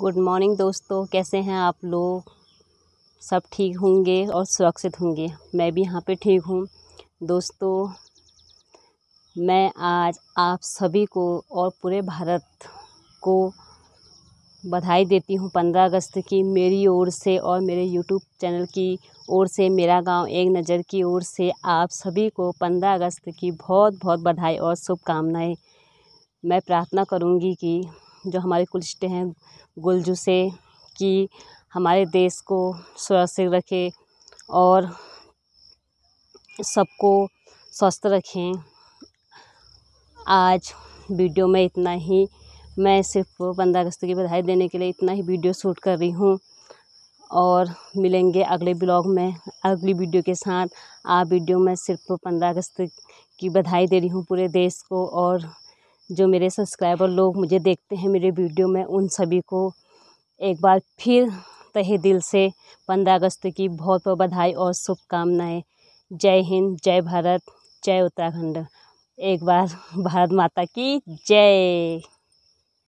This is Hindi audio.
गुड मॉर्निंग दोस्तों कैसे हैं आप लोग सब ठीक होंगे और सुरक्षित होंगे मैं भी यहाँ पे ठीक हूँ दोस्तों मैं आज आप सभी को और पूरे भारत को बधाई देती हूँ पंद्रह अगस्त की मेरी ओर से और मेरे यूट्यूब चैनल की ओर से मेरा गांव एक नज़र की ओर से आप सभी को पंद्रह अगस्त की बहुत बहुत बधाई और शुभकामनाएं मैं प्रार्थना करूँगी कि जो हमारे कुलस्ते हैं गुलजू से कि हमारे देश को सुरक्षित रखें और सबको स्वस्थ रखें आज वीडियो में इतना ही मैं सिर्फ पंद्रह अगस्त की बधाई देने के लिए इतना ही वीडियो शूट कर रही हूँ और मिलेंगे अगले ब्लॉग में अगली वीडियो के साथ आप वीडियो में सिर्फ पंद्रह अगस्त की बधाई दे रही हूँ पूरे देश को और जो मेरे सब्सक्राइबर लोग मुझे देखते हैं मेरे वीडियो में उन सभी को एक बार फिर तहे दिल से पंद्रह अगस्त की बहुत बहुत बधाई और शुभकामनाएँ जय हिंद जय भारत जय उत्तराखंड एक बार भारत माता की जय